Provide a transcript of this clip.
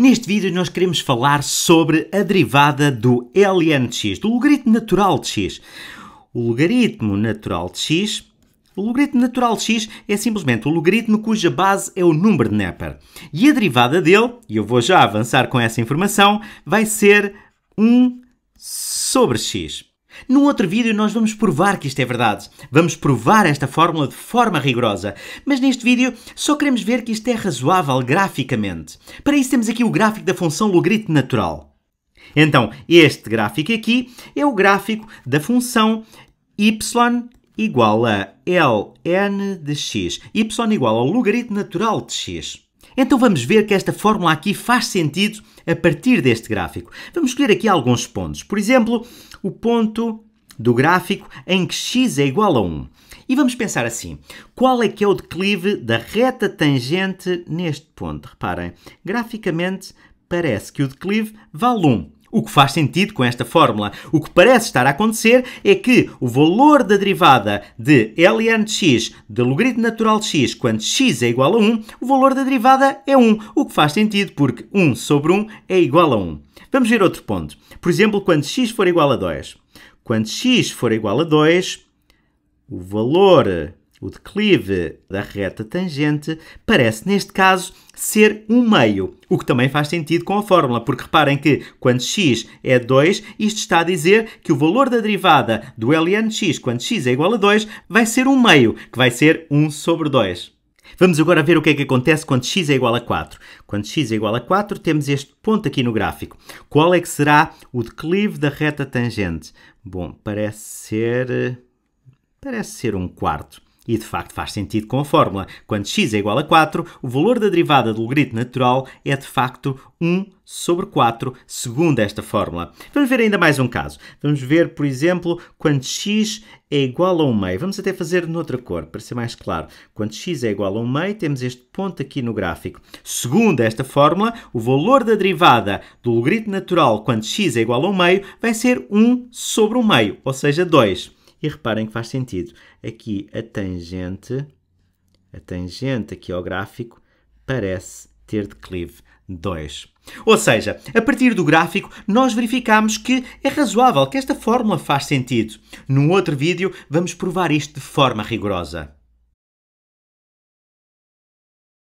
Neste vídeo nós queremos falar sobre a derivada do ln de x, do logaritmo natural de x. O logaritmo natural de x o logaritmo natural de x é simplesmente o logaritmo cuja base é o número de Neper. E a derivada dele, e eu vou já avançar com essa informação, vai ser 1 sobre x. Num outro vídeo, nós vamos provar que isto é verdade. Vamos provar esta fórmula de forma rigorosa. Mas neste vídeo, só queremos ver que isto é razoável graficamente. Para isso, temos aqui o gráfico da função logaritmo natural. Então, este gráfico aqui é o gráfico da função y igual a ln de x. y igual ao logaritmo natural de x. Então vamos ver que esta fórmula aqui faz sentido a partir deste gráfico. Vamos escolher aqui alguns pontos. Por exemplo, o ponto do gráfico em que x é igual a 1. E vamos pensar assim: qual é que é o declive da reta tangente neste ponto? Reparem, graficamente parece que o declive vale 1. O que faz sentido com esta fórmula. O que parece estar a acontecer é que o valor da derivada de ln de x de logaritmo natural de x, quando x é igual a 1, o valor da derivada é 1, o que faz sentido porque 1 sobre 1 é igual a 1. Vamos ver outro ponto. Por exemplo, quando x for igual a 2. Quando x for igual a 2, o valor o declive da reta tangente parece, neste caso, ser um meio, o que também faz sentido com a fórmula, porque reparem que quando x é 2, isto está a dizer que o valor da derivada do ln x quando x é igual a 2 vai ser um meio, que vai ser 1 sobre 2. Vamos agora ver o que é que acontece quando x é igual a 4. Quando x é igual a 4, temos este ponto aqui no gráfico. Qual é que será o declive da reta tangente? Bom, parece ser. parece ser um quarto. E de facto faz sentido com a fórmula. Quando x é igual a 4, o valor da derivada do logaritmo natural é de facto 1 sobre 4, segundo esta fórmula. Vamos ver ainda mais um caso. Vamos ver, por exemplo, quando x é igual a 1 meio. Vamos até fazer noutra cor, para ser mais claro. Quando x é igual a 1 meio, temos este ponto aqui no gráfico. Segundo esta fórmula, o valor da derivada do logaritmo natural quando x é igual a 1 meio vai ser 1 sobre 1 meio, ou seja, 2. E reparem que faz sentido. Aqui a tangente, a tangente aqui ao gráfico, parece ter declive 2. Ou seja, a partir do gráfico, nós verificamos que é razoável, que esta fórmula faz sentido. Num outro vídeo, vamos provar isto de forma rigorosa.